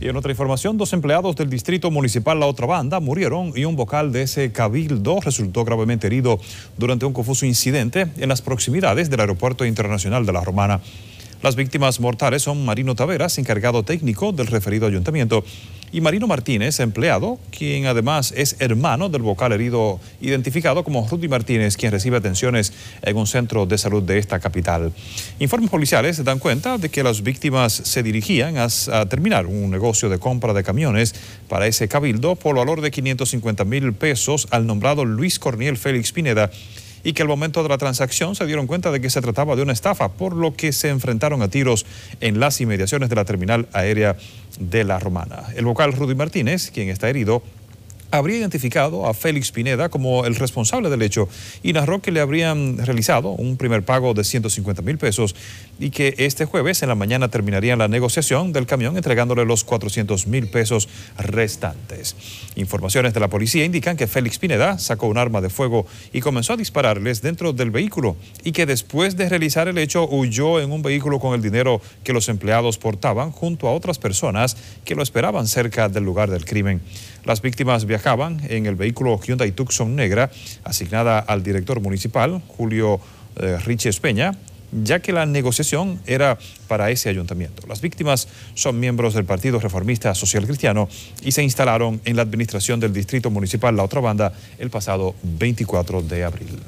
Y en otra información, dos empleados del distrito municipal La Otra Banda murieron y un vocal de ese cabildo resultó gravemente herido durante un confuso incidente en las proximidades del Aeropuerto Internacional de La Romana. Las víctimas mortales son Marino Taveras, encargado técnico del referido ayuntamiento, y Marino Martínez, empleado, quien además es hermano del vocal herido identificado como Rudy Martínez, quien recibe atenciones en un centro de salud de esta capital. Informes policiales se dan cuenta de que las víctimas se dirigían a, a terminar un negocio de compra de camiones para ese cabildo por valor de 550 mil pesos al nombrado Luis Corniel Félix Pineda y que al momento de la transacción se dieron cuenta de que se trataba de una estafa, por lo que se enfrentaron a tiros en las inmediaciones de la terminal aérea de La Romana. El vocal Rudy Martínez, quien está herido, habría identificado a Félix Pineda como el responsable del hecho y narró que le habrían realizado un primer pago de 150 mil pesos y que este jueves en la mañana terminarían la negociación del camión entregándole los 400 mil pesos restantes. Informaciones de la policía indican que Félix Pineda sacó un arma de fuego y comenzó a dispararles dentro del vehículo y que después de realizar el hecho huyó en un vehículo con el dinero que los empleados portaban junto a otras personas que lo esperaban cerca del lugar del crimen. Las víctimas viajaban en el vehículo Hyundai Tucson negra asignada al director municipal Julio eh, Riches Peña, ya que la negociación era para ese ayuntamiento. Las víctimas son miembros del Partido Reformista Social Cristiano y se instalaron en la administración del distrito municipal La Otra Banda el pasado 24 de abril.